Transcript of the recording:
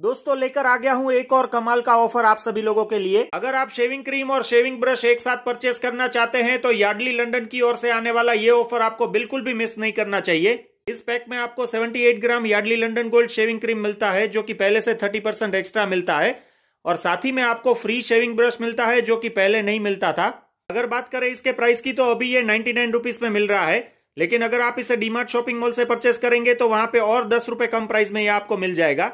दोस्तों लेकर आ गया हूँ एक और कमाल का ऑफर आप सभी लोगों के लिए अगर आप शेविंग क्रीम और शेविंग ब्रश एक साथ परचेस करना चाहते हैं तो यार्डली लंडन की ओर से आने वाला ये ऑफर आपको बिल्कुल भी मिस नहीं करना चाहिए इस पैक में आपको 78 gram Yardley London gold shaving cream मिलता है जो की पहले से थर्टी परसेंट एक्स्ट्रा मिलता है और साथ ही में आपको फ्री शेविंग ब्रश मिलता है जो की पहले नहीं मिलता था अगर बात करें इसके प्राइस की तो अभी ये नाइन्टी नाइन रुपीज में मिल रहा है लेकिन अगर आप इसे डीमार्ट शॉपिंग मॉल से परचेस करेंगे तो वहां पे और दस रुपए कम प्राइस में ये आपको मिल जाएगा